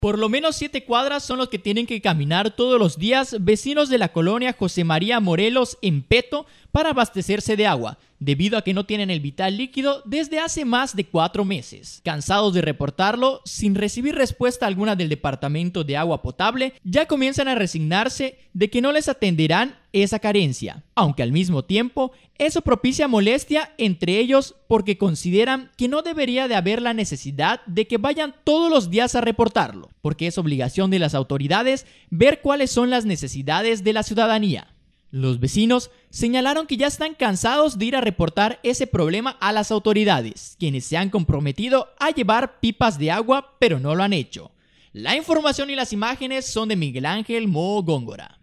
Por lo menos siete cuadras son los que tienen que caminar todos los días vecinos de la colonia José María Morelos en Peto para abastecerse de agua, debido a que no tienen el vital líquido desde hace más de cuatro meses. Cansados de reportarlo, sin recibir respuesta alguna del Departamento de Agua Potable, ya comienzan a resignarse de que no les atenderán esa carencia, aunque al mismo tiempo eso propicia molestia entre ellos porque consideran que no debería de haber la necesidad de que vayan todos los días a reportarlo, porque es obligación de las autoridades ver cuáles son las necesidades de la ciudadanía. Los vecinos señalaron que ya están cansados de ir a reportar ese problema a las autoridades, quienes se han comprometido a llevar pipas de agua, pero no lo han hecho. La información y las imágenes son de Miguel Ángel Mo Góngora.